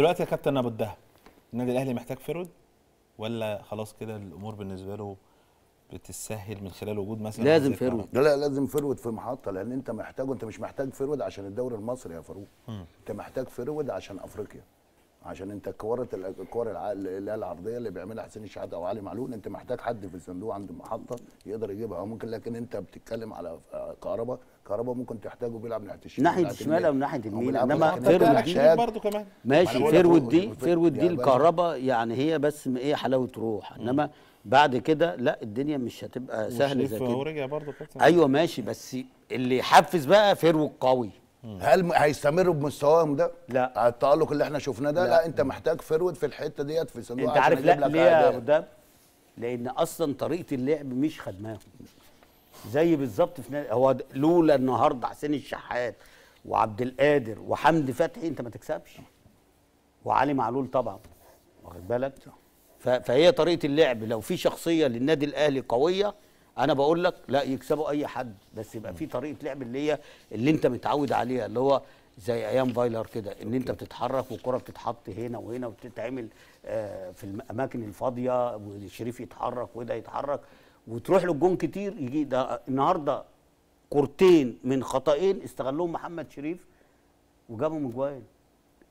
دلوقتي يا كابتن ابو الدهب النادي الاهلي محتاج فرود ولا خلاص كده الامور بالنسبه له بتتسهل من خلال وجود مثلا لازم فيرود لا لا لازم فيرود في محطه لان انت محتاجه انت مش محتاج فيرود عشان الدوري المصري يا فاروق انت محتاج فيرود عشان افريقيا عشان انت كوره الكور اللي هي العرضيه اللي بيعملها حسين الشحات او علي معلول انت محتاج حد في الصندوق عند المحطه يقدر يجيبها ممكن لكن انت بتتكلم على كهرباء كهربا ممكن تحتاجه بيلعب ناحيه الشمال ناحيه الشمال او ناحيه اليمين انما فيرود دي برضه كمان ماشي فيرود دي فيرود دي يعني الكهربا يعني هي بس ايه حلاوه روح انما بعد كده لا الدنيا مش هتبقى سهله زي كده ورجع برضه ايوه ماشي بس اللي يحفز بقى فيرود قوي هل هيستمروا بمستواهم ده؟ لا التألق اللي احنا شفناه ده لا, لا انت محتاج فيرود في الحته ديت في صندوق انت عارف لا ليه ده؟ لان اصلا طريقه اللعب مش خدماهم زي بالظبط في نادي هو لولا النهارده حسين الشحات وعبد القادر وحمدي فتحي انت ما تكسبش وعلي معلول طبعا واخد بالك فهي طريقه اللعب لو في شخصيه للنادي الاهلي قويه انا بقول لك لا يكسبوا اي حد بس يبقى في طريقه لعب اللي هي اللي انت متعود عليها اللي هو زي ايام فايلر كده ان انت بتتحرك والكره بتتحط هنا وهنا وبتتعمل آه، في الاماكن الفاضيه وشريف يتحرك وده يتحرك وتروح للجون كتير يجي ده النهارده كورتين من خطأين استغلهم محمد شريف وجابهم اجوان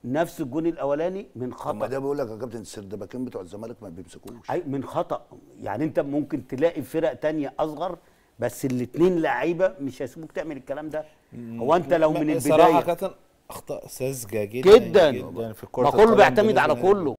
نفس الجون الاولاني من خطا ما ده بيقول لك يا كابتن السردباكين بتوع الزمالك ما بيمسكوش اي من خطا يعني انت ممكن تلاقي فرق تانية اصغر بس الاثنين لعيبه مش هيسيبوك تعمل الكلام ده هو انت لو من البدايه صراحه اخطاء ساذجه جدا جدا, جداً في الكره ما كله بيعتمد على كله